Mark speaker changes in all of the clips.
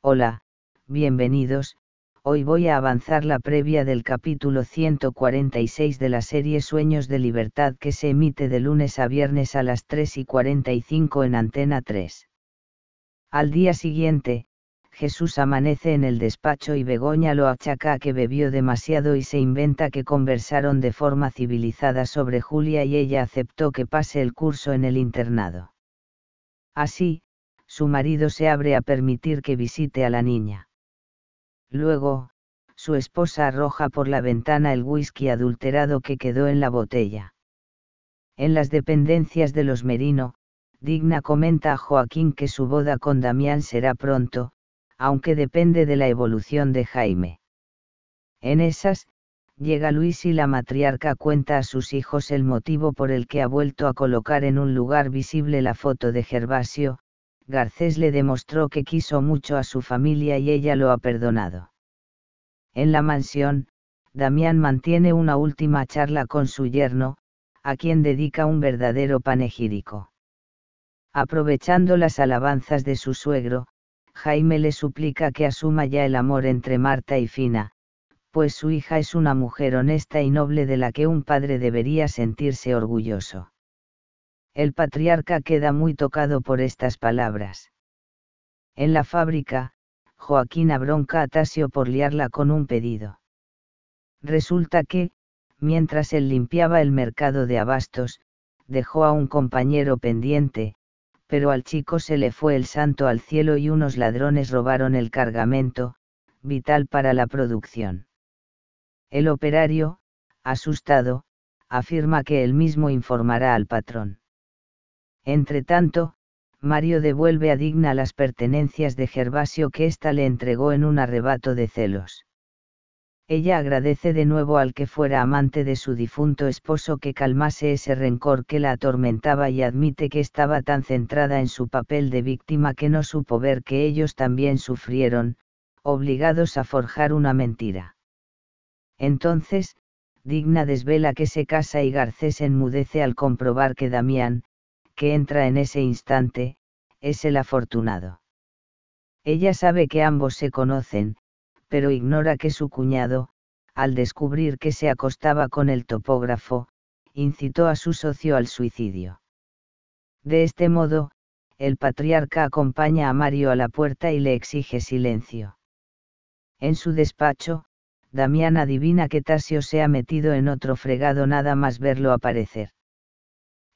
Speaker 1: Hola, bienvenidos, hoy voy a avanzar la previa del capítulo 146 de la serie Sueños de Libertad que se emite de lunes a viernes a las 3 y 45 en Antena 3. Al día siguiente, Jesús amanece en el despacho y Begoña lo achaca que bebió demasiado y se inventa que conversaron de forma civilizada sobre Julia y ella aceptó que pase el curso en el internado. Así, su marido se abre a permitir que visite a la niña. Luego, su esposa arroja por la ventana el whisky adulterado que quedó en la botella. En las dependencias de los Merino, Digna comenta a Joaquín que su boda con Damián será pronto, aunque depende de la evolución de Jaime. En esas, llega Luis y la matriarca cuenta a sus hijos el motivo por el que ha vuelto a colocar en un lugar visible la foto de Gervasio, Garcés le demostró que quiso mucho a su familia y ella lo ha perdonado. En la mansión, Damián mantiene una última charla con su yerno, a quien dedica un verdadero panegírico. Aprovechando las alabanzas de su suegro, Jaime le suplica que asuma ya el amor entre Marta y Fina, pues su hija es una mujer honesta y noble de la que un padre debería sentirse orgulloso. El patriarca queda muy tocado por estas palabras. En la fábrica, Joaquín abronca a Tasio por liarla con un pedido. Resulta que, mientras él limpiaba el mercado de abastos, dejó a un compañero pendiente, pero al chico se le fue el santo al cielo y unos ladrones robaron el cargamento, vital para la producción. El operario, asustado, afirma que él mismo informará al patrón tanto, Mario devuelve a Digna las pertenencias de Gervasio que ésta le entregó en un arrebato de celos. Ella agradece de nuevo al que fuera amante de su difunto esposo que calmase ese rencor que la atormentaba y admite que estaba tan centrada en su papel de víctima que no supo ver que ellos también sufrieron, obligados a forjar una mentira. Entonces, Digna desvela que se casa y Garcés enmudece al comprobar que Damián, que entra en ese instante, es el afortunado. Ella sabe que ambos se conocen, pero ignora que su cuñado, al descubrir que se acostaba con el topógrafo, incitó a su socio al suicidio. De este modo, el patriarca acompaña a Mario a la puerta y le exige silencio. En su despacho, Damián adivina que Tasio se ha metido en otro fregado nada más verlo aparecer.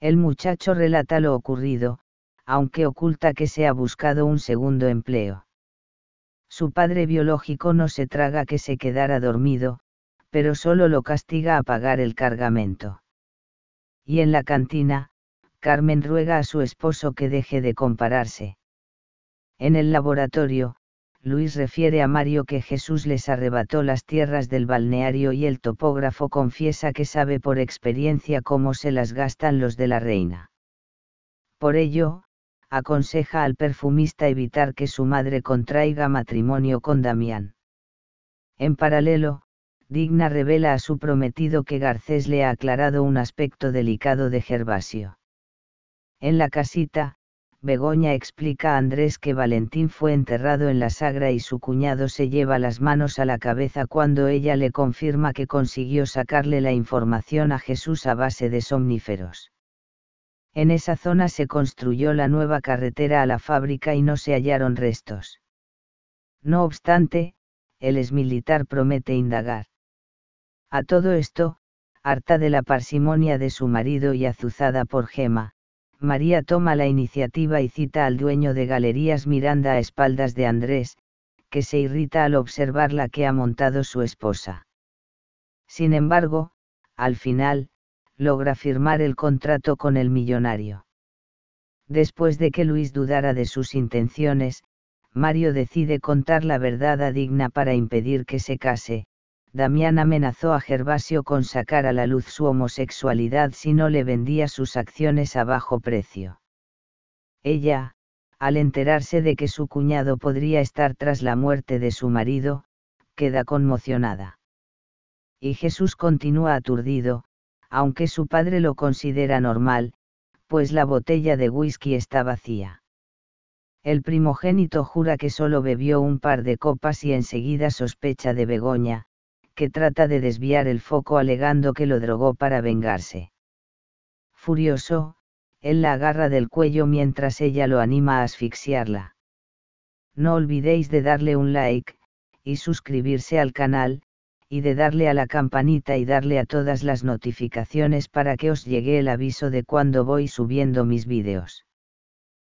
Speaker 1: El muchacho relata lo ocurrido, aunque oculta que se ha buscado un segundo empleo. Su padre biológico no se traga que se quedara dormido, pero solo lo castiga a pagar el cargamento. Y en la cantina, Carmen ruega a su esposo que deje de compararse. En el laboratorio, Luis refiere a Mario que Jesús les arrebató las tierras del balneario y el topógrafo confiesa que sabe por experiencia cómo se las gastan los de la reina. Por ello, aconseja al perfumista evitar que su madre contraiga matrimonio con Damián. En paralelo, Digna revela a su prometido que Garcés le ha aclarado un aspecto delicado de Gervasio. En la casita, Begoña explica a Andrés que Valentín fue enterrado en la sagra y su cuñado se lleva las manos a la cabeza cuando ella le confirma que consiguió sacarle la información a Jesús a base de somníferos. En esa zona se construyó la nueva carretera a la fábrica y no se hallaron restos. No obstante, el exmilitar promete indagar. A todo esto, harta de la parsimonia de su marido y azuzada por Gema, María toma la iniciativa y cita al dueño de Galerías Miranda a espaldas de Andrés, que se irrita al observar la que ha montado su esposa. Sin embargo, al final, logra firmar el contrato con el millonario. Después de que Luis dudara de sus intenciones, Mario decide contar la verdad a Digna para impedir que se case, Damián amenazó a Gervasio con sacar a la luz su homosexualidad si no le vendía sus acciones a bajo precio. Ella, al enterarse de que su cuñado podría estar tras la muerte de su marido, queda conmocionada. Y Jesús continúa aturdido, aunque su padre lo considera normal, pues la botella de whisky está vacía. El primogénito jura que solo bebió un par de copas y enseguida sospecha de Begoña, que trata de desviar el foco alegando que lo drogó para vengarse. Furioso, él la agarra del cuello mientras ella lo anima a asfixiarla. No olvidéis de darle un like, y suscribirse al canal, y de darle a la campanita y darle a todas las notificaciones para que os llegue el aviso de cuando voy subiendo mis vídeos.